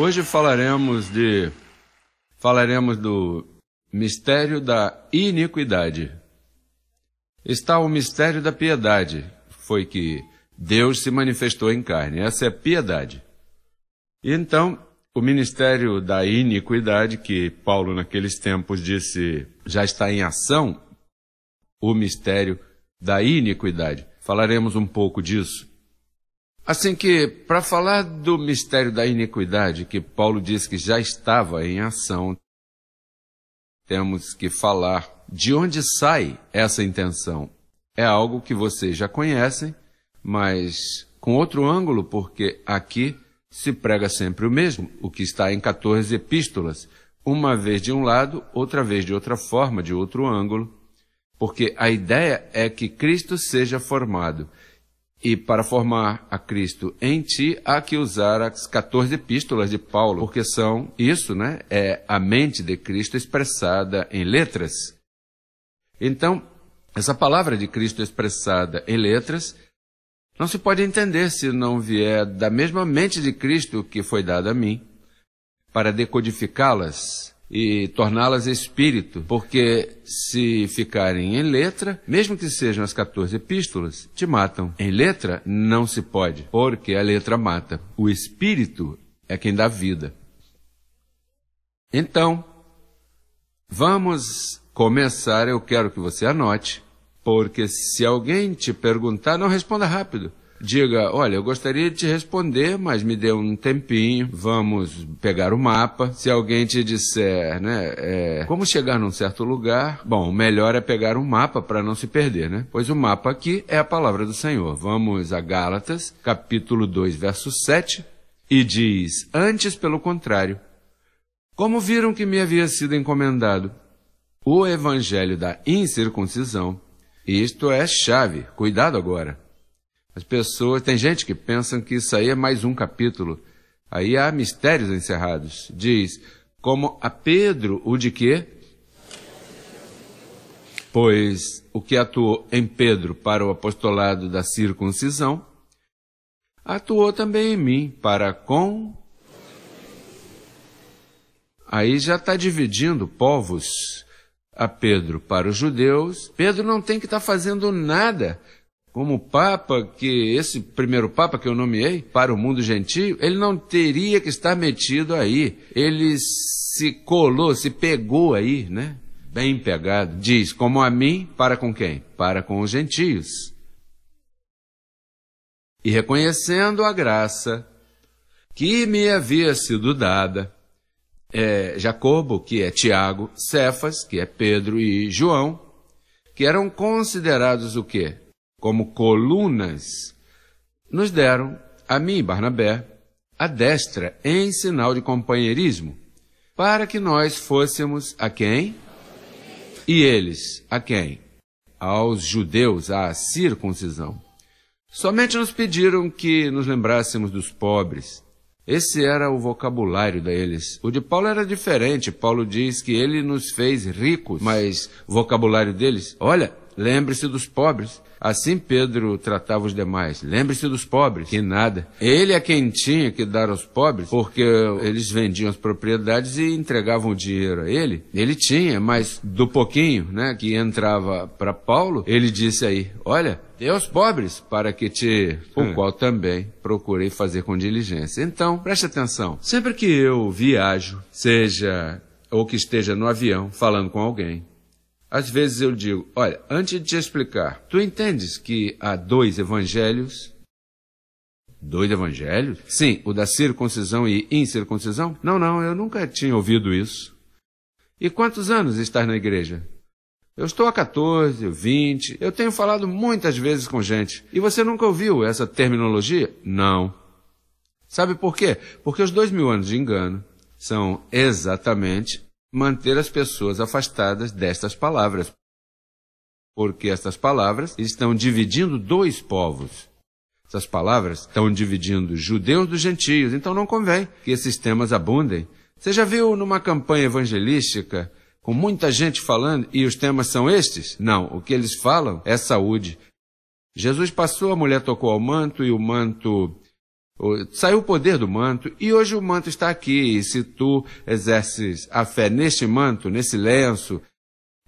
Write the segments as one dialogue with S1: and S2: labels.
S1: Hoje falaremos de falaremos do mistério da iniquidade. Está o mistério da piedade, foi que Deus se manifestou em carne. Essa é piedade. E então, o ministério da iniquidade, que Paulo naqueles tempos disse já está em ação, o mistério da iniquidade. Falaremos um pouco disso. Assim que, para falar do mistério da iniquidade, que Paulo diz que já estava em ação, temos que falar de onde sai essa intenção. É algo que vocês já conhecem, mas com outro ângulo, porque aqui se prega sempre o mesmo, o que está em 14 epístolas, uma vez de um lado, outra vez de outra forma, de outro ângulo, porque a ideia é que Cristo seja formado e para formar a Cristo em ti, há que usar as 14 epístolas de Paulo, porque são isso, né? É a mente de Cristo expressada em letras. Então, essa palavra de Cristo expressada em letras não se pode entender se não vier da mesma mente de Cristo que foi dada a mim, para decodificá-las e torná-las espírito, porque se ficarem em letra, mesmo que sejam as 14 epístolas, te matam. Em letra não se pode, porque a letra mata. O espírito é quem dá vida. Então, vamos começar, eu quero que você anote, porque se alguém te perguntar, não responda rápido diga: olha, eu gostaria de te responder, mas me dê um tempinho, vamos pegar o mapa. Se alguém te disser, né, é, como chegar num certo lugar, bom, melhor é pegar um mapa para não se perder, né? Pois o mapa aqui é a palavra do Senhor. Vamos a Gálatas, capítulo 2, verso 7, e diz: Antes, pelo contrário, como viram que me havia sido encomendado o evangelho da incircuncisão, isto é chave, cuidado agora as pessoas, tem gente que pensam que isso aí é mais um capítulo. Aí há mistérios encerrados. Diz: como a Pedro, o de quê? Pois o que atuou em Pedro para o apostolado da circuncisão, atuou também em mim para com. Aí já está dividindo povos a Pedro para os judeus. Pedro não tem que estar tá fazendo nada como Papa, que esse primeiro Papa que eu nomeei para o mundo gentil, ele não teria que estar metido aí. Ele se colou, se pegou aí, né? Bem pegado. Diz, como a mim, para com quem? Para com os gentios. E reconhecendo a graça que me havia sido dada, é, Jacobo, que é Tiago, Cefas, que é Pedro e João, que eram considerados o quê? como colunas, nos deram, a mim e Barnabé, a destra em sinal de companheirismo, para que nós fôssemos a quem? E eles a quem? Aos judeus, à circuncisão. Somente nos pediram que nos lembrássemos dos pobres. Esse era o vocabulário deles. O de Paulo era diferente. Paulo diz que ele nos fez ricos, mas o vocabulário deles, olha, lembre-se dos pobres. Assim Pedro tratava os demais. Lembre-se dos pobres, que nada. Ele é quem tinha que dar aos pobres, porque eles vendiam as propriedades e entregavam o dinheiro a ele. Ele tinha, mas do pouquinho, né, que entrava para Paulo, ele disse aí: "Olha, Dê aos pobres, para que te, o hum. qual também procurei fazer com diligência. Então, preste atenção. Sempre que eu viajo, seja ou que esteja no avião falando com alguém, às vezes eu digo, olha, antes de te explicar, tu entendes que há dois evangelhos? Dois evangelhos? Sim, o da circuncisão e incircuncisão? Não, não, eu nunca tinha ouvido isso. E quantos anos estás na igreja? Eu estou há 14, 20, eu tenho falado muitas vezes com gente. E você nunca ouviu essa terminologia? Não. Sabe por quê? Porque os dois mil anos de engano são exatamente manter as pessoas afastadas destas palavras, porque estas palavras estão dividindo dois povos. Essas palavras estão dividindo judeus dos gentios, então não convém que esses temas abundem. Você já viu numa campanha evangelística com muita gente falando e os temas são estes? Não, o que eles falam é saúde. Jesus passou, a mulher tocou ao manto e o manto Saiu o poder do manto e hoje o manto está aqui. E se tu exerces a fé neste manto, nesse lenço,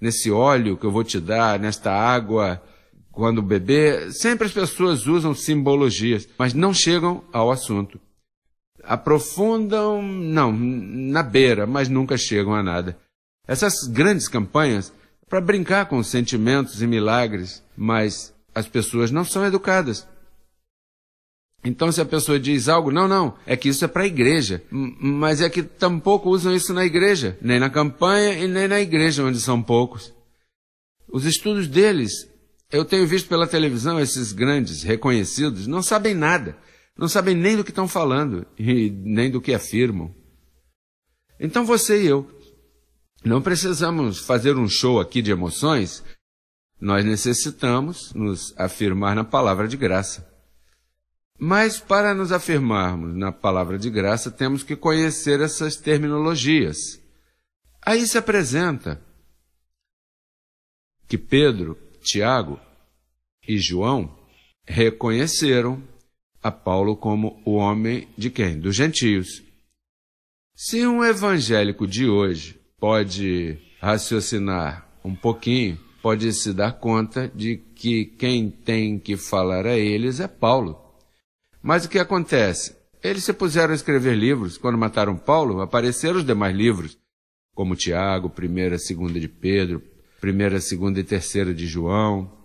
S1: nesse óleo que eu vou te dar, nesta água, quando beber, sempre as pessoas usam simbologias, mas não chegam ao assunto. Aprofundam, não, na beira, mas nunca chegam a nada. Essas grandes campanhas para brincar com sentimentos e milagres, mas as pessoas não são educadas. Então, se a pessoa diz algo, não, não, é que isso é para a igreja. Mas é que tampouco usam isso na igreja, nem na campanha e nem na igreja, onde são poucos. Os estudos deles, eu tenho visto pela televisão, esses grandes, reconhecidos, não sabem nada. Não sabem nem do que estão falando e nem do que afirmam. Então, você e eu, não precisamos fazer um show aqui de emoções. Nós necessitamos nos afirmar na palavra de graça. Mas para nos afirmarmos na palavra de graça, temos que conhecer essas terminologias. Aí se apresenta que Pedro, Tiago e João reconheceram a Paulo como o homem de quem? Dos gentios. Se um evangélico de hoje pode raciocinar um pouquinho, pode se dar conta de que quem tem que falar a eles é Paulo. Mas o que acontece? Eles se puseram a escrever livros. Quando mataram Paulo, apareceram os demais livros, como Tiago, primeira, segunda de Pedro, primeira, segunda e terceira de João,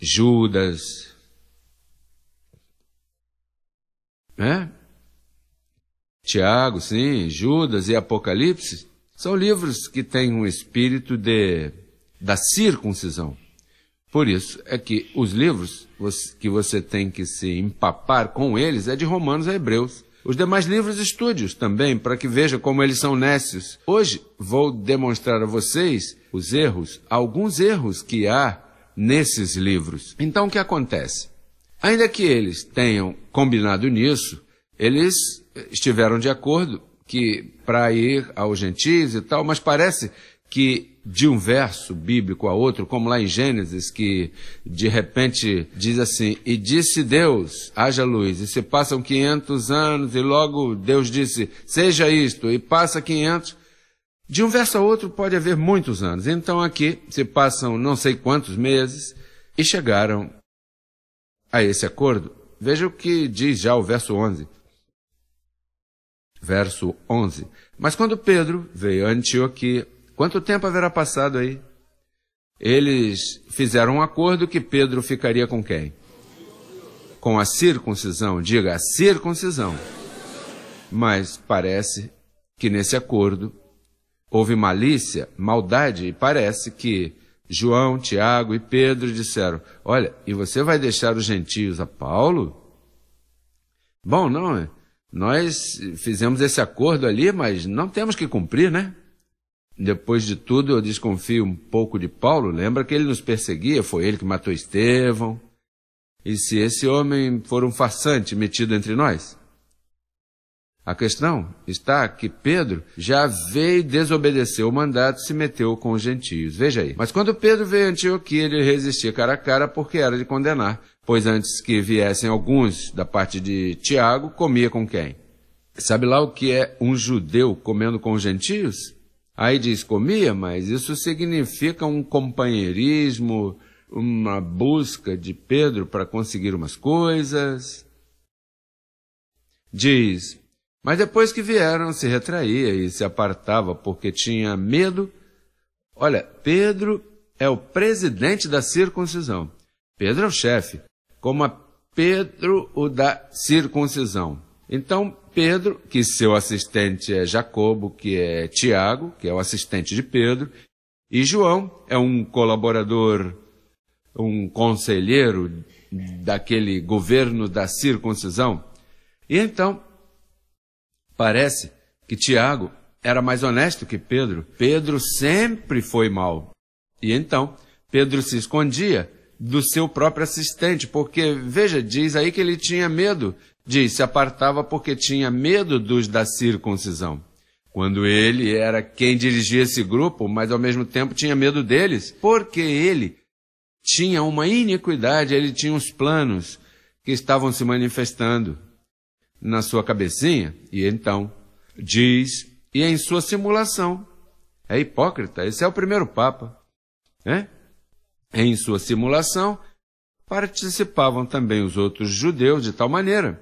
S1: Judas, né? Tiago, sim, Judas e Apocalipse são livros que têm um espírito de da circuncisão. Por isso é que os livros que você tem que se empapar com eles é de Romanos a Hebreus. Os demais livros estúdios também, para que veja como eles são nécios. Hoje vou demonstrar a vocês os erros, alguns erros que há nesses livros. Então o que acontece? Ainda que eles tenham combinado nisso, eles eh, estiveram de acordo que para ir aos gentis e tal, mas parece que de um verso bíblico a outro, como lá em Gênesis, que de repente diz assim: E disse Deus, haja luz, e se passam 500 anos, e logo Deus disse, seja isto, e passa 500. De um verso a outro pode haver muitos anos. Então aqui se passam não sei quantos meses e chegaram a esse acordo. Veja o que diz já o verso 11. Verso 11. Mas quando Pedro veio a Antioquia, Quanto tempo haverá passado aí? Eles fizeram um acordo que Pedro ficaria com quem? Com a circuncisão, diga a circuncisão. Mas parece que nesse acordo houve malícia, maldade, e parece que João, Tiago e Pedro disseram: Olha, e você vai deixar os gentios a Paulo? Bom, não, nós fizemos esse acordo ali, mas não temos que cumprir, né? Depois de tudo, eu desconfio um pouco de Paulo. Lembra que ele nos perseguia? Foi ele que matou Estevão. E se esse homem for um farsante metido entre nós? A questão está que Pedro já veio desobedecer o mandato e se meteu com os gentios. Veja aí. Mas quando Pedro veio a Antioquia, ele resistia cara a cara porque era de condenar. Pois antes que viessem alguns da parte de Tiago, comia com quem? Sabe lá o que é um judeu comendo com os gentios? Aí diz comia, mas isso significa um companheirismo, uma busca de Pedro para conseguir umas coisas. Diz, mas depois que vieram, se retraía e se apartava porque tinha medo. Olha, Pedro é o presidente da circuncisão. Pedro é o chefe, como a Pedro o da circuncisão. Então, Pedro, que seu assistente é Jacobo, que é Tiago, que é o assistente de Pedro, e João é um colaborador, um conselheiro daquele governo da circuncisão. E então, parece que Tiago era mais honesto que Pedro. Pedro sempre foi mau. E então, Pedro se escondia do seu próprio assistente, porque, veja, diz aí que ele tinha medo Diz, se apartava porque tinha medo dos da circuncisão. Quando ele era quem dirigia esse grupo, mas ao mesmo tempo tinha medo deles, porque ele tinha uma iniquidade, ele tinha uns planos que estavam se manifestando na sua cabecinha, e então diz, e em sua simulação. É hipócrita, esse é o primeiro Papa. Né? Em sua simulação, participavam também os outros judeus de tal maneira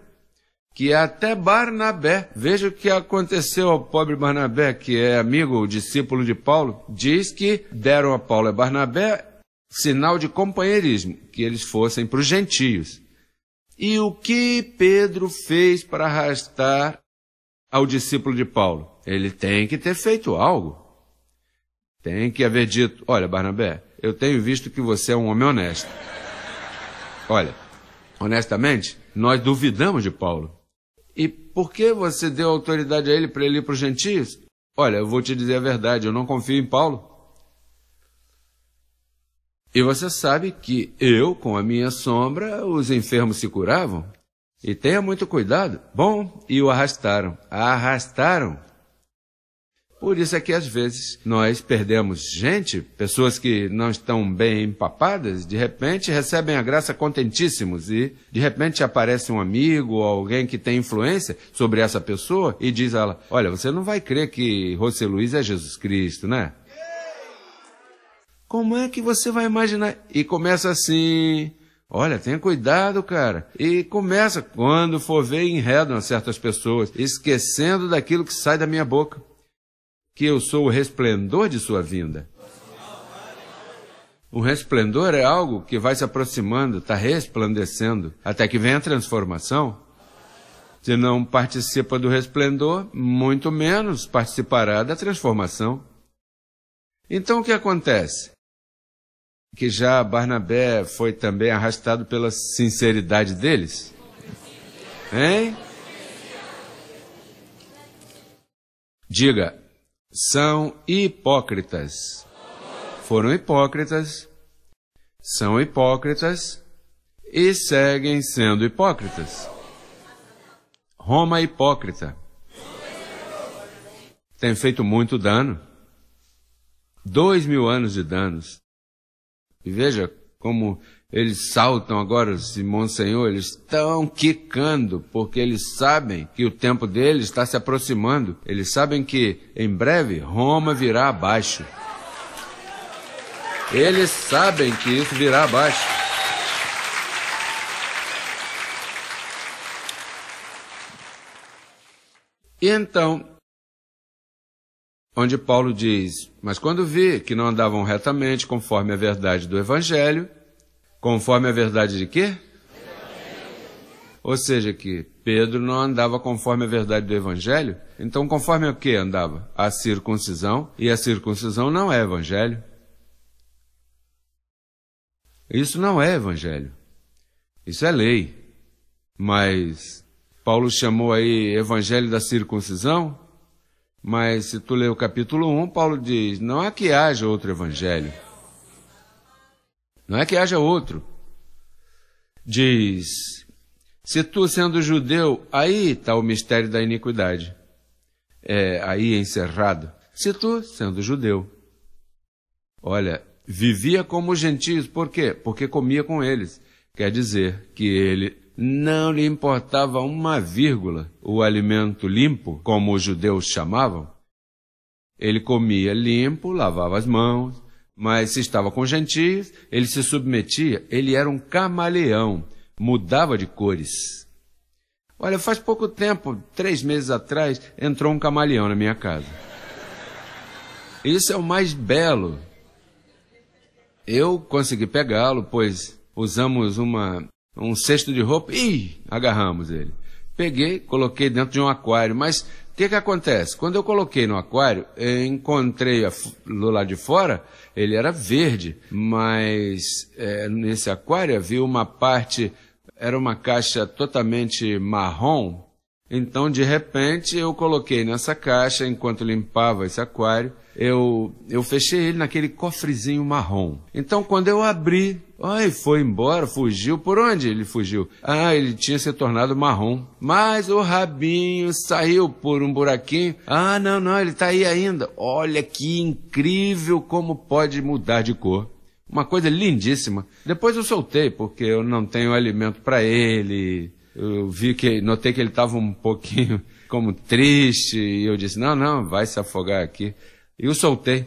S1: que é até Barnabé, veja o que aconteceu ao pobre Barnabé, que é amigo discípulo de Paulo, diz que deram a Paulo e Barnabé sinal de companheirismo, que eles fossem para os gentios. E o que Pedro fez para arrastar ao discípulo de Paulo? Ele tem que ter feito algo. Tem que haver dito: Olha, Barnabé, eu tenho visto que você é um homem honesto. Olha, honestamente, nós duvidamos de Paulo. E por que você deu autoridade a ele para ele ir para os gentios? Olha, eu vou te dizer a verdade, eu não confio em Paulo. E você sabe que eu, com a minha sombra, os enfermos se curavam? E tenha muito cuidado. Bom, e o arrastaram. Arrastaram por isso é que às vezes nós perdemos gente, pessoas que não estão bem empapadas, de repente recebem a graça contentíssimos e de repente aparece um amigo ou alguém que tem influência sobre essa pessoa e diz a ela: Olha, você não vai crer que José Luiz é Jesus Cristo, né? Como é que você vai imaginar? E começa assim. Olha, tenha cuidado, cara. E começa, quando for ver, enredam certas pessoas, esquecendo daquilo que sai da minha boca que eu sou o resplendor de sua vinda. O resplendor é algo que vai se aproximando, está resplandecendo, até que vem a transformação. Se não participa do resplendor, muito menos participará da transformação. Então o que acontece? Que já Barnabé foi também arrastado pela sinceridade deles? Hein? Diga, são hipócritas. Foram hipócritas, são hipócritas e seguem sendo hipócritas. Roma é hipócrita. Tem feito muito dano. Dois mil anos de danos. E veja como eles saltam agora, Simão Senhor, eles estão quicando, porque eles sabem que o tempo deles está se aproximando. Eles sabem que, em breve, Roma virá abaixo. Eles sabem que isso virá abaixo. E então, onde Paulo diz: Mas quando vi que não andavam retamente conforme a verdade do Evangelho, Conforme a verdade de quê? Ou seja, que Pedro não andava conforme a verdade do Evangelho. Então, conforme o que andava? A circuncisão. E a circuncisão não é Evangelho. Isso não é Evangelho. Isso é lei. Mas Paulo chamou aí Evangelho da circuncisão. Mas se tu ler o capítulo 1, Paulo diz: não há é que haja outro Evangelho. Não é que haja outro. Diz: Se tu sendo judeu, aí está o mistério da iniquidade. É, aí encerrado. Se tu sendo judeu. Olha, vivia como gentios, por quê? Porque comia com eles. Quer dizer que ele não lhe importava uma vírgula o alimento limpo, como os judeus chamavam. Ele comia limpo, lavava as mãos, mas se estava com gentis, ele se submetia, ele era um camaleão, mudava de cores. Olha, faz pouco tempo, três meses atrás, entrou um camaleão na minha casa. Isso é o mais belo. Eu consegui pegá-lo, pois usamos uma, um cesto de roupa e agarramos ele. Peguei, coloquei dentro de um aquário, mas que, que acontece? Quando eu coloquei no aquário, eu encontrei a, do lado de fora, ele era verde, mas é, nesse aquário havia uma parte, era uma caixa totalmente marrom, então, de repente, eu coloquei nessa caixa, enquanto limpava esse aquário, eu, eu fechei ele naquele cofrezinho marrom. Então, quando eu abri, ai, foi embora, fugiu. Por onde ele fugiu? Ah, ele tinha se tornado marrom. Mas o rabinho saiu por um buraquinho. Ah, não, não, ele está aí ainda. Olha que incrível como pode mudar de cor. Uma coisa lindíssima. Depois eu soltei, porque eu não tenho alimento para ele eu vi que, notei que ele estava um pouquinho como triste, e eu disse, não, não, vai se afogar aqui. E o soltei,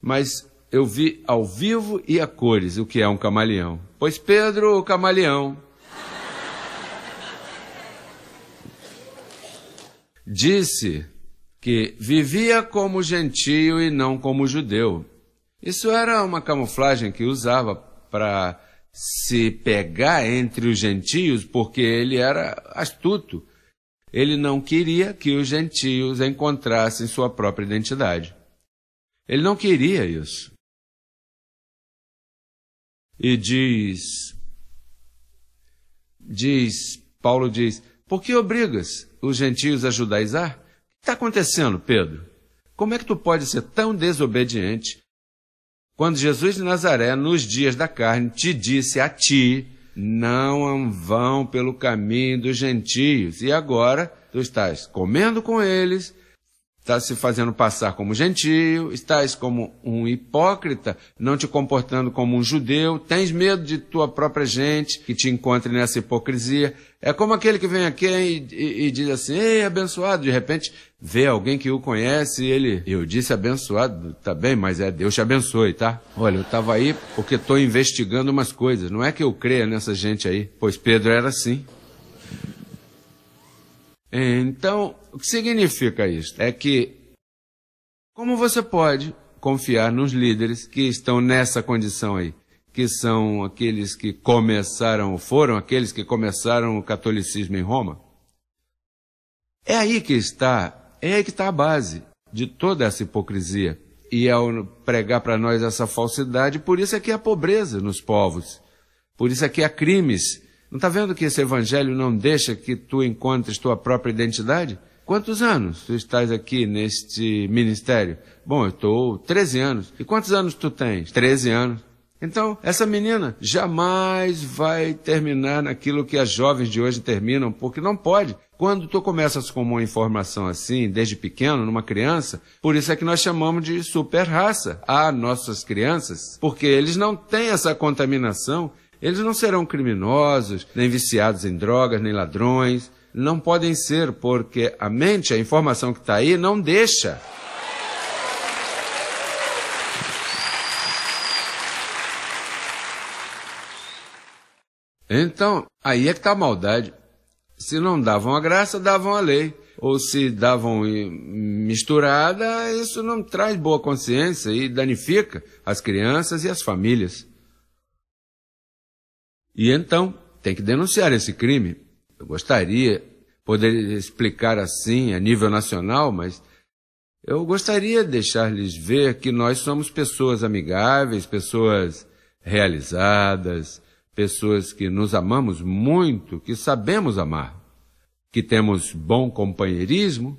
S1: mas eu vi ao vivo e a cores o que é um camaleão. Pois Pedro, o camaleão, disse que vivia como gentio e não como judeu. Isso era uma camuflagem que usava para se pegar entre os gentios, porque ele era astuto. Ele não queria que os gentios encontrassem sua própria identidade. Ele não queria isso. E diz, diz, Paulo diz, por que obrigas os gentios a judaizar? O que está acontecendo, Pedro? Como é que tu pode ser tão desobediente quando Jesus de Nazaré, nos dias da carne, te disse a ti: Não vão pelo caminho dos gentios, e agora tu estás comendo com eles, está se fazendo passar como gentio, estás como um hipócrita, não te comportando como um judeu, tens medo de tua própria gente que te encontre nessa hipocrisia. É como aquele que vem aqui e, e, e diz assim, ei, abençoado, de repente vê alguém que o conhece e ele, eu disse abençoado, tá bem, mas é Deus te abençoe, tá? Olha, eu estava aí porque estou investigando umas coisas, não é que eu creia nessa gente aí, pois Pedro era assim. Então, o que significa isso? É que, como você pode confiar nos líderes que estão nessa condição aí, que são aqueles que começaram, foram aqueles que começaram o catolicismo em Roma? É aí que está, é aí que está a base de toda essa hipocrisia. E ao pregar para nós essa falsidade, por isso é que há pobreza nos povos, por isso é que há crimes não está vendo que esse evangelho não deixa que tu encontres tua própria identidade? Quantos anos tu estás aqui neste ministério? Bom, eu estou 13 anos. E quantos anos tu tens? 13 anos. Então, essa menina jamais vai terminar naquilo que as jovens de hoje terminam, porque não pode. Quando tu começas com uma informação assim, desde pequeno, numa criança, por isso é que nós chamamos de super raça a nossas crianças, porque eles não têm essa contaminação eles não serão criminosos, nem viciados em drogas, nem ladrões. Não podem ser, porque a mente, a informação que está aí, não deixa. Então, aí é que está a maldade. Se não davam a graça, davam a lei. Ou se davam misturada, isso não traz boa consciência e danifica as crianças e as famílias. E então tem que denunciar esse crime. Eu gostaria poder explicar assim a nível nacional, mas eu gostaria de deixar-lhes ver que nós somos pessoas amigáveis, pessoas realizadas, pessoas que nos amamos muito, que sabemos amar, que temos bom companheirismo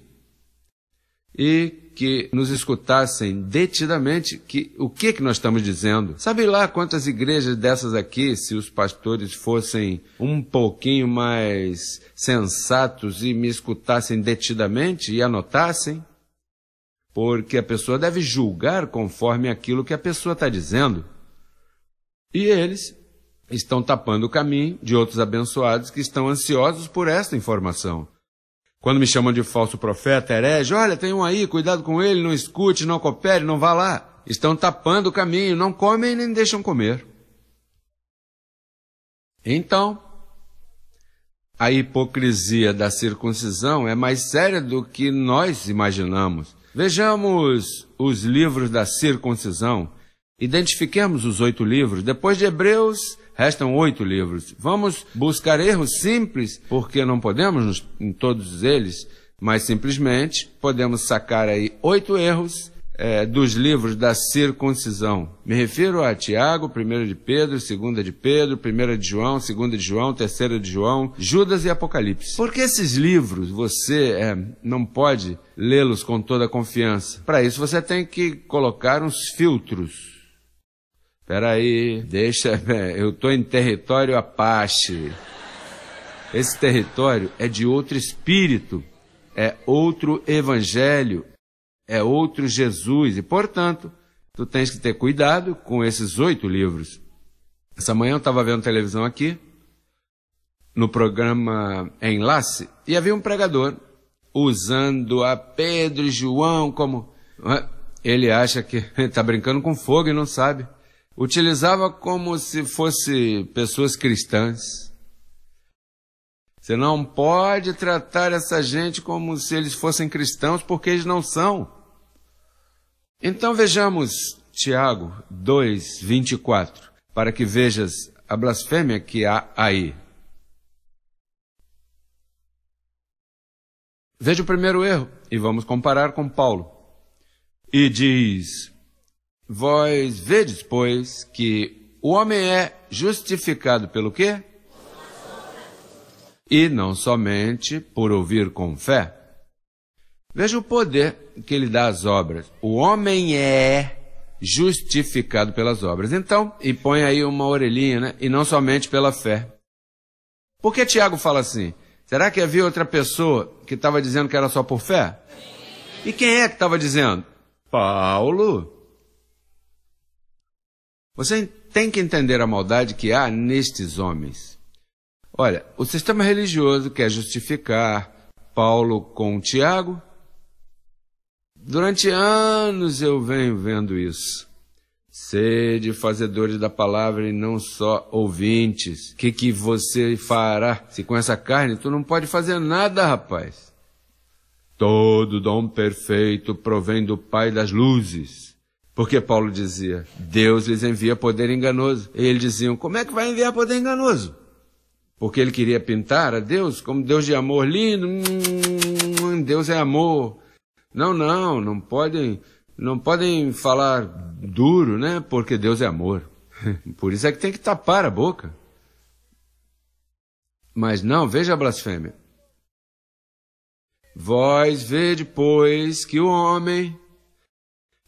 S1: e que nos escutassem detidamente que o que, que nós estamos dizendo. Sabe lá quantas igrejas dessas aqui, se os pastores fossem um pouquinho mais sensatos e me escutassem detidamente e anotassem? Porque a pessoa deve julgar conforme aquilo que a pessoa está dizendo. E eles estão tapando o caminho de outros abençoados que estão ansiosos por esta informação. Quando me chamam de falso profeta, herege, olha, tem um aí, cuidado com ele, não escute, não coopere, não vá lá. Estão tapando o caminho, não comem nem deixam comer. Então, a hipocrisia da circuncisão é mais séria do que nós imaginamos. Vejamos os livros da circuncisão. Identifiquemos os oito livros. Depois de Hebreus, Restam oito livros. Vamos buscar erros simples, porque não podemos em todos eles, mas simplesmente podemos sacar aí oito erros é, dos livros da circuncisão. Me refiro a Tiago, 1 de Pedro, 2 de Pedro, 1 de João, 2 de João, 3 de João, Judas e Apocalipse. Porque esses livros você é, não pode lê-los com toda confiança. Para isso você tem que colocar uns filtros Peraí, deixa, eu estou em território Apache. Esse território é de outro espírito, é outro evangelho, é outro Jesus. E, portanto, tu tens que ter cuidado com esses oito livros. Essa manhã eu estava vendo televisão aqui, no programa Enlace, e havia um pregador usando a Pedro e João como. Ele acha que está brincando com fogo e não sabe utilizava como se fosse pessoas cristãs. Você não pode tratar essa gente como se eles fossem cristãos, porque eles não são. Então vejamos Tiago 2, 24, para que vejas a blasfêmia que há aí. Veja o primeiro erro e vamos comparar com Paulo. E diz: Vós vedes, pois, que o homem é justificado pelo quê? E não somente por ouvir com fé. Veja o poder que ele dá às obras. O homem é justificado pelas obras. Então, e põe aí uma orelhinha, né? E não somente pela fé. Por que Tiago fala assim? Será que havia outra pessoa que estava dizendo que era só por fé? E quem é que estava dizendo? Paulo. Você tem que entender a maldade que há nestes homens. Olha, o sistema religioso quer justificar Paulo com Tiago. Durante anos eu venho vendo isso. Sede fazedores da palavra e não só ouvintes. O que, que você fará? Se com essa carne tu não pode fazer nada, rapaz. Todo dom perfeito provém do Pai das luzes porque Paulo dizia, Deus lhes envia poder enganoso. E eles diziam, como é que vai enviar poder enganoso? Porque ele queria pintar a Deus como Deus de amor lindo, hum, Deus é amor. Não, não, não podem, não podem falar duro, né? Porque Deus é amor. Por isso é que tem que tapar a boca. Mas não, veja a blasfêmia. Vós vede, pois, que o homem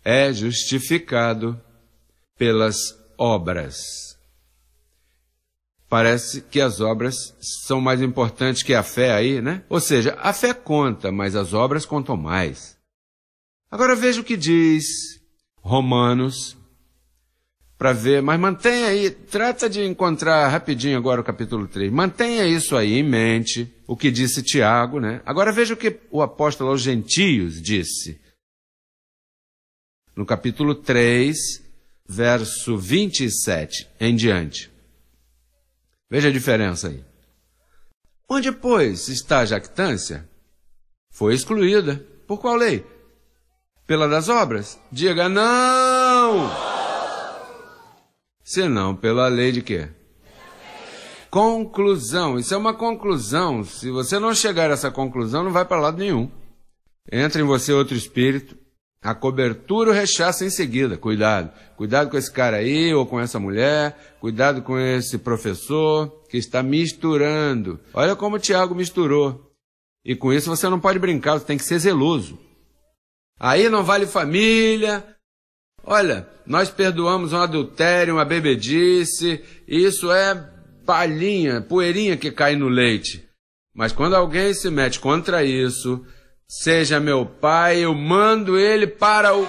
S1: é justificado pelas obras. Parece que as obras são mais importantes que a fé aí, né? Ou seja, a fé conta, mas as obras contam mais. Agora veja o que diz Romanos, para ver, mas mantenha aí, trata de encontrar rapidinho agora o capítulo 3. Mantenha isso aí em mente, o que disse Tiago, né? Agora veja o que o apóstolo aos gentios disse no capítulo 3, verso 27 em diante. Veja a diferença aí. Onde, pois, está a jactância? Foi excluída. Por qual lei? Pela das obras? Diga não! Senão pela lei de quê? Conclusão. Isso é uma conclusão. Se você não chegar a essa conclusão, não vai para lado nenhum. Entra em você outro espírito, a cobertura o rechaça em seguida. Cuidado. Cuidado com esse cara aí, ou com essa mulher. Cuidado com esse professor que está misturando. Olha como o Tiago misturou. E com isso você não pode brincar, você tem que ser zeloso. Aí não vale família. Olha, nós perdoamos um adultério, uma bebedice. Isso é palhinha, poeirinha que cai no leite. Mas quando alguém se mete contra isso, seja meu pai, eu mando ele para o.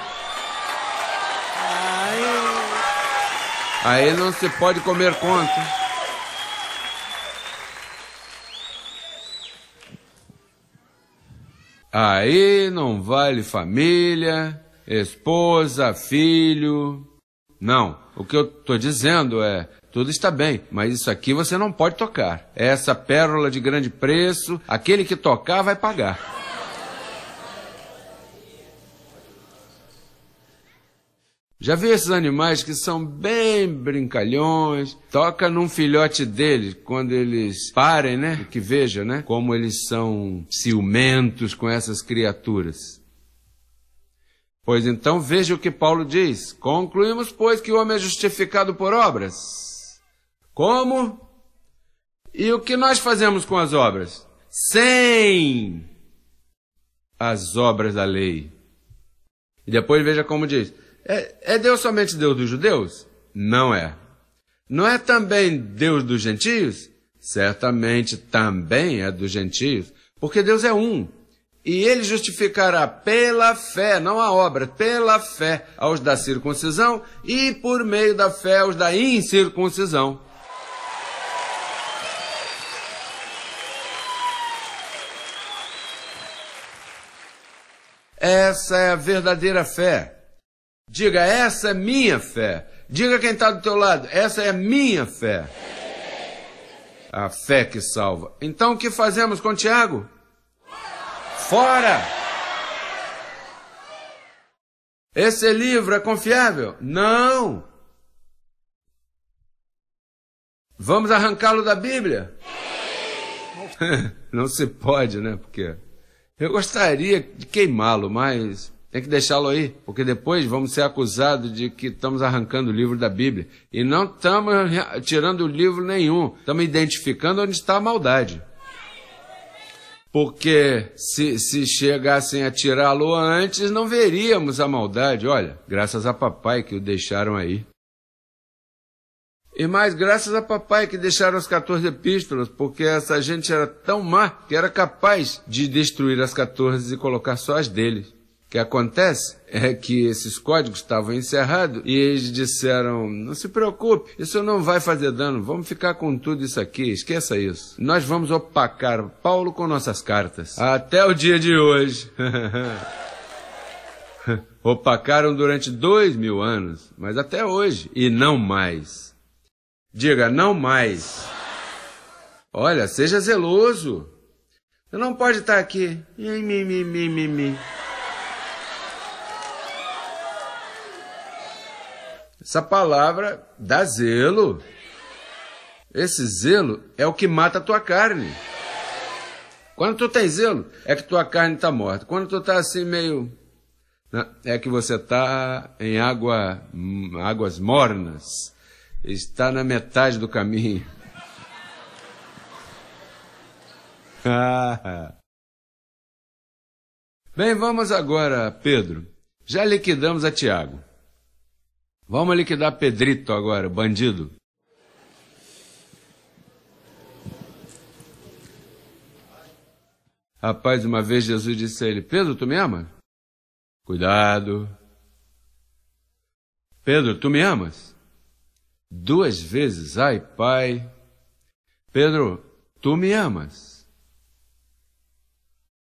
S1: Aí não se pode comer conta. Aí não vale família, esposa, filho. Não, o que eu estou dizendo é: tudo está bem, mas isso aqui você não pode tocar. Essa pérola de grande preço, aquele que tocar vai pagar. Já viu esses animais que são bem brincalhões? Toca num filhote deles, quando eles parem, né? Que veja, né? Como eles são ciumentos com essas criaturas. Pois então veja o que Paulo diz. Concluímos, pois, que o homem é justificado por obras. Como? E o que nós fazemos com as obras? Sem as obras da lei. E depois veja como diz é, é Deus somente Deus dos judeus? Não é. Não é também Deus dos gentios? Certamente também é dos gentios, porque Deus é um. E ele justificará pela fé, não a obra, pela fé aos da circuncisão e por meio da fé aos da incircuncisão. Essa é a verdadeira fé. Diga, essa é minha fé. Diga quem está do teu lado, essa é minha fé. A fé que salva. Então o que fazemos com Tiago? Fora! Esse livro é confiável? Não! Vamos arrancá-lo da Bíblia? Não se pode, né? Porque eu gostaria de queimá-lo, mas tem que deixá-lo aí, porque depois vamos ser acusados de que estamos arrancando o livro da Bíblia. E não estamos tirando o livro nenhum, estamos identificando onde está a maldade. Porque se, se chegassem a tirá-lo antes, não veríamos a maldade. Olha, graças a papai que o deixaram aí. E mais, graças a papai que deixaram as 14 epístolas, porque essa gente era tão má que era capaz de destruir as 14 e colocar só as deles. O que acontece é que esses códigos estavam encerrados e eles disseram: não se preocupe, isso não vai fazer dano, vamos ficar com tudo isso aqui, esqueça isso. Nós vamos opacar Paulo com nossas cartas. Até o dia de hoje. Opacaram durante dois mil anos, mas até hoje, e não mais. Diga, não mais. Olha, seja zeloso. Você não pode estar aqui. Mim, mim, mim, mim, mim. Essa palavra dá zelo. Esse zelo é o que mata a tua carne. Quando tu tem zelo, é que tua carne está morta. Quando tu está assim meio. Né, é que você está em água, águas mornas. Está na metade do caminho. Bem, vamos agora, Pedro. Já liquidamos a Tiago. Vamos liquidar Pedrito agora, bandido. Rapaz, uma vez Jesus disse a ele: Pedro, tu me ama? Cuidado. Pedro, tu me amas? Duas vezes, ai pai. Pedro, tu me amas?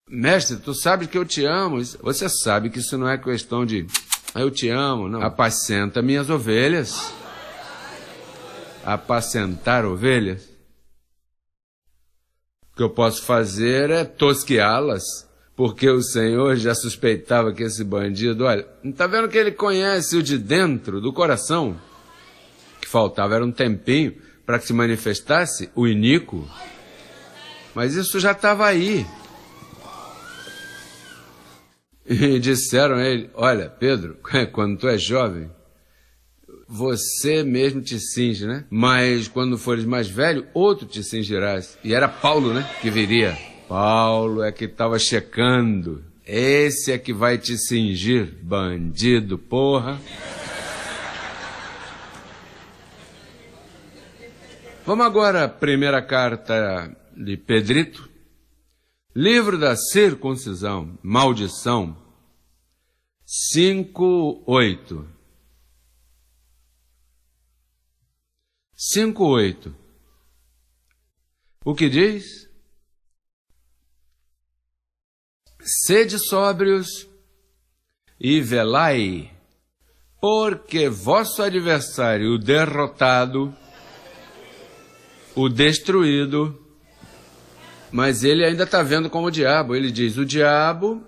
S1: Mestre, tu sabes que eu te amo. Você sabe que isso não é questão de ah, eu te amo, não. Apacenta minhas ovelhas. Apacentar ovelhas. O que eu posso fazer é tosqueá-las, porque o Senhor já suspeitava que esse bandido, olha, não está vendo que ele conhece o de dentro, do coração? O que faltava era um tempinho para que se manifestasse o iníquo. Mas isso já estava aí e disseram a ele: Olha, Pedro, quando tu és jovem, você mesmo te cinge, né? Mas quando fores mais velho, outro te cingirás. E era Paulo, né? Que viria. Paulo é que estava checando. Esse é que vai te cingir, bandido, porra. Vamos agora à primeira carta de Pedrito, Livro da circuncisão, maldição, 5.8 5.8 O que diz? Sede sóbrios e velai, porque vosso adversário, o derrotado, o destruído, mas ele ainda está vendo como o diabo. Ele diz: o diabo,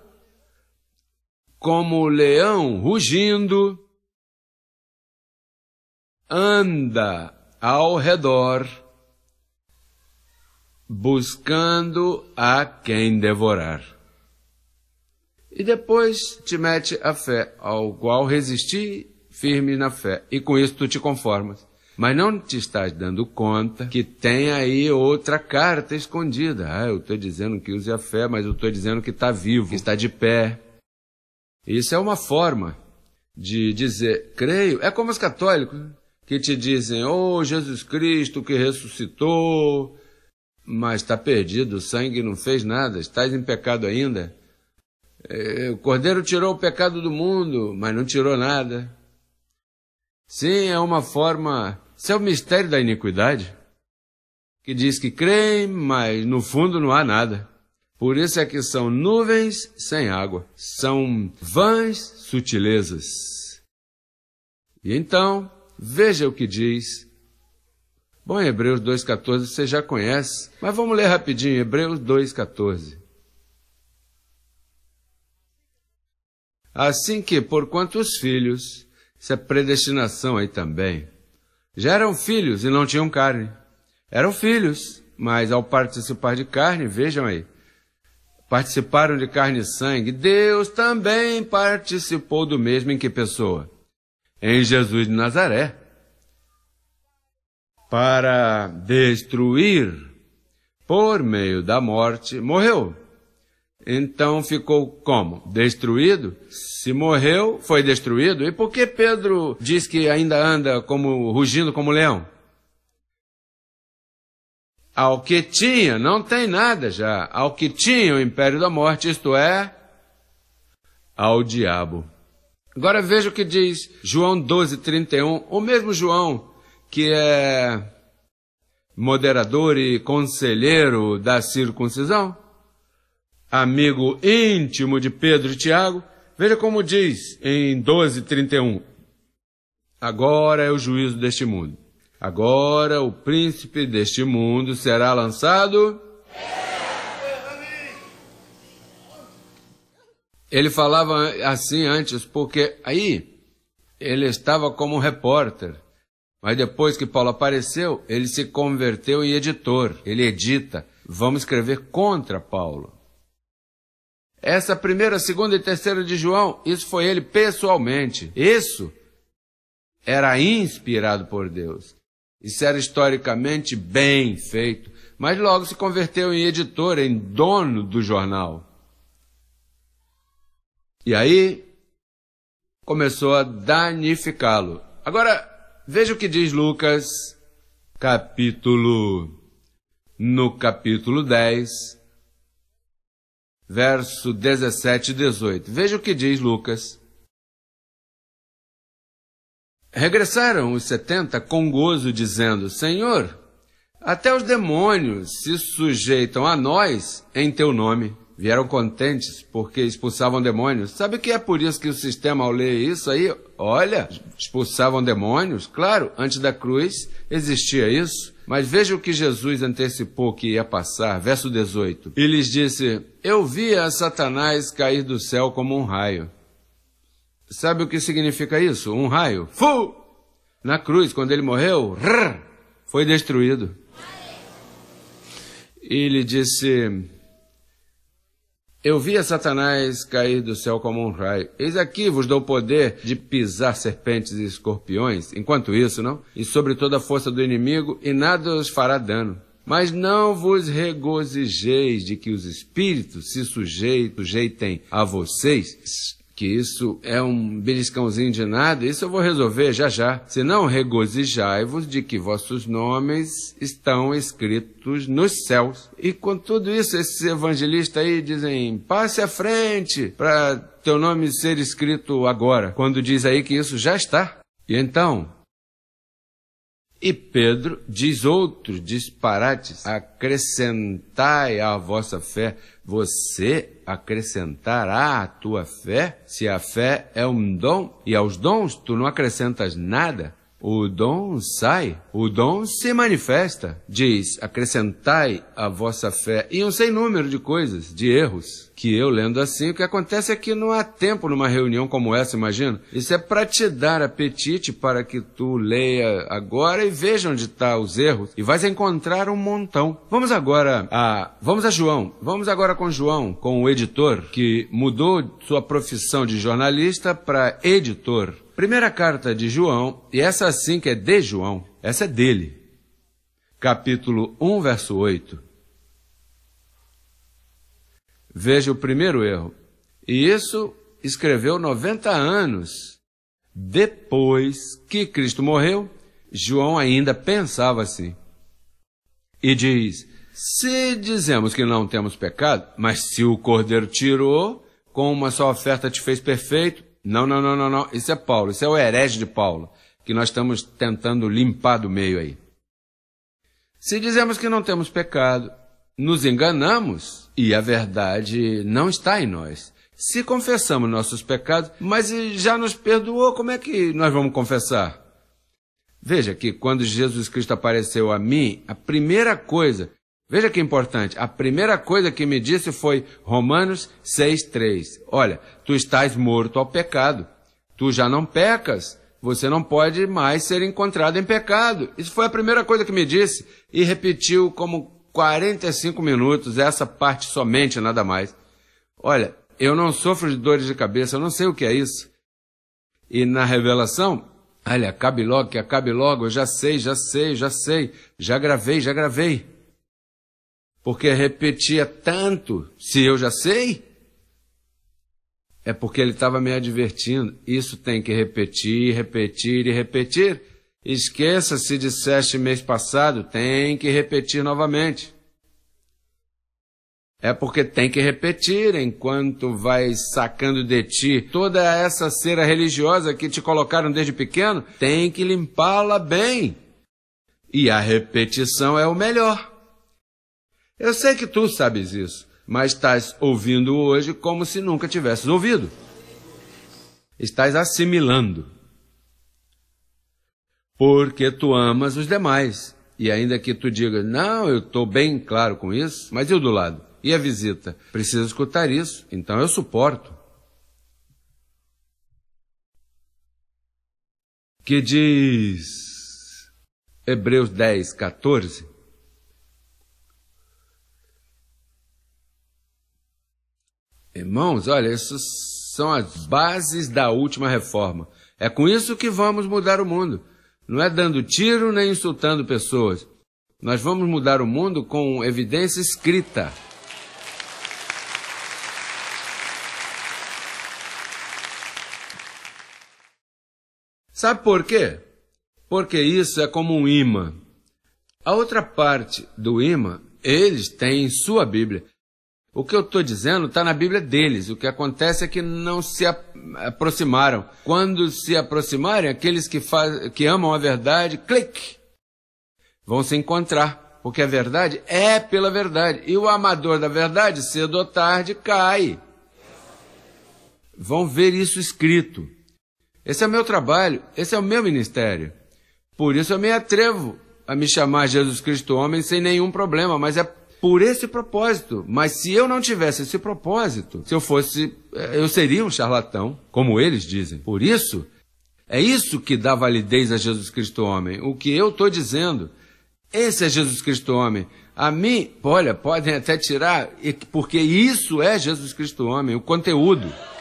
S1: como o leão rugindo, anda ao redor, buscando a quem devorar. E depois te mete a fé, ao qual resistir firme na fé, e com isso tu te conformas mas não te estás dando conta que tem aí outra carta escondida. Ah, eu estou dizendo que use a fé, mas eu estou dizendo que está vivo, que está de pé. Isso é uma forma de dizer, creio. É como os católicos que te dizem, oh Jesus Cristo que ressuscitou, mas está perdido, o sangue não fez nada, estás em pecado ainda. É, o Cordeiro tirou o pecado do mundo, mas não tirou nada. Sim, é uma forma. Isso é o mistério da iniquidade, que diz que creem, mas no fundo não há nada. Por isso é que são nuvens sem água, são vãs sutilezas. E então, veja o que diz. Bom, Hebreus 2,14 você já conhece, mas vamos ler rapidinho, Hebreus 2,14. Assim que, porquanto os filhos isso é predestinação aí também. Já eram filhos e não tinham carne. Eram filhos, mas ao participar de carne, vejam aí, participaram de carne e sangue, Deus também participou do mesmo em que pessoa? Em Jesus de Nazaré. Para destruir por meio da morte, morreu então ficou como? Destruído? Se morreu, foi destruído? E por que Pedro diz que ainda anda como rugindo como leão? Ao que tinha, não tem nada já. Ao que tinha o império da morte, isto é, ao diabo. Agora veja o que diz João 12, 31, o mesmo João que é moderador e conselheiro da circuncisão amigo íntimo de Pedro e Tiago, veja como diz em 12:31. Agora é o juízo deste mundo. Agora o príncipe deste mundo será lançado. Ele falava assim antes, porque aí ele estava como repórter. Mas depois que Paulo apareceu, ele se converteu em editor. Ele edita. Vamos escrever contra Paulo. Essa primeira, segunda e terceira de João, isso foi ele pessoalmente. Isso era inspirado por Deus. Isso era historicamente bem feito. Mas logo se converteu em editor, em dono do jornal. E aí começou a danificá-lo. Agora, veja o que diz Lucas, capítulo. No capítulo 10, verso 17 e 18. Veja o que diz Lucas. Regressaram os setenta com gozo, dizendo: Senhor, até os demônios se sujeitam a nós em teu nome. Vieram contentes porque expulsavam demônios. Sabe que é por isso que o sistema, ao ler isso aí, olha, expulsavam demônios? Claro, antes da cruz existia isso. Mas veja o que Jesus antecipou que ia passar, verso 18. E lhes disse: Eu via Satanás cair do céu como um raio. Sabe o que significa isso? Um raio. Fu! Na cruz, quando ele morreu, rrr, foi destruído. E ele disse: eu a Satanás cair do céu como um raio. Eis aqui vos dou o poder de pisar serpentes e escorpiões, enquanto isso, não? E sobre toda a força do inimigo, e nada os fará dano. Mas não vos regozijeis de que os espíritos se sujeitem a vocês, que isso é um beliscãozinho de nada, isso eu vou resolver já já. Senão, regozijai-vos de que vossos nomes estão escritos nos céus. E com tudo isso, esses evangelistas aí dizem: passe à frente para teu nome ser escrito agora, quando diz aí que isso já está. E então, e Pedro diz outros disparates: acrescentai à vossa fé, você acrescentará à tua fé, se a fé é um dom, e aos dons tu não acrescentas nada. O dom sai, o dom se manifesta. Diz: acrescentai à vossa fé, e um sem número de coisas, de erros que eu lendo assim, o que acontece é que não há tempo numa reunião como essa, imagina. Isso é para te dar apetite para que tu leia agora e veja onde está os erros e vais encontrar um montão. Vamos agora a vamos a João. Vamos agora com João, com o editor que mudou sua profissão de jornalista para editor. Primeira carta de João, e essa sim que é de João, essa é dele. Capítulo 1, verso 8. Veja o primeiro erro. E isso escreveu 90 anos depois que Cristo morreu. João ainda pensava assim. E diz: Se dizemos que não temos pecado, mas se o cordeiro tirou, com uma só oferta te fez perfeito. Não, não, não, não, não. Isso é Paulo, isso é o herege de Paulo, que nós estamos tentando limpar do meio aí. Se dizemos que não temos pecado, nos enganamos e a verdade não está em nós. Se confessamos nossos pecados, mas já nos perdoou, como é que nós vamos confessar? Veja que quando Jesus Cristo apareceu a mim, a primeira coisa, veja que importante, a primeira coisa que me disse foi Romanos 6,3. Olha, tu estás morto ao pecado, tu já não pecas, você não pode mais ser encontrado em pecado. Isso foi a primeira coisa que me disse e repetiu como 45 minutos, essa parte somente, nada mais. Olha, eu não sofro de dores de cabeça, eu não sei o que é isso. E na revelação, olha, acabe logo, que acabe logo, eu já sei, já sei, já sei, já gravei, já gravei. Porque repetia tanto, se eu já sei, é porque ele estava me advertindo. Isso tem que repetir, repetir e repetir Esqueça se disseste mês passado, tem que repetir novamente. É porque tem que repetir enquanto vai sacando de ti toda essa cera religiosa que te colocaram desde pequeno, tem que limpá-la bem. E a repetição é o melhor. Eu sei que tu sabes isso, mas estás ouvindo hoje como se nunca tivesses ouvido. Estás assimilando porque tu amas os demais. E ainda que tu diga não, eu estou bem claro com isso, mas e o do lado? E a visita? Precisa escutar isso, então eu suporto. Que diz Hebreus 10, 14. Irmãos, olha, essas são as bases da última reforma. É com isso que vamos mudar o mundo. Não é dando tiro nem insultando pessoas. Nós vamos mudar o mundo com evidência escrita. Sabe por quê? Porque isso é como um imã. A outra parte do imã, eles têm sua Bíblia. O que eu estou dizendo está na Bíblia deles. O que acontece é que não se aproximaram. Quando se aproximarem, aqueles que, faz, que amam a verdade, clique, vão se encontrar. Porque a verdade é pela verdade. E o amador da verdade, cedo ou tarde, cai. Vão ver isso escrito. Esse é o meu trabalho, esse é o meu ministério. Por isso eu me atrevo a me chamar Jesus Cristo homem sem nenhum problema, mas é por esse propósito. Mas se eu não tivesse esse propósito, se eu fosse, eh, eu seria um charlatão, como eles dizem. Por isso, é isso que dá validez a Jesus Cristo homem. O que eu estou dizendo, esse é Jesus Cristo homem. A mim, olha, podem até tirar, porque isso é Jesus Cristo homem, o conteúdo.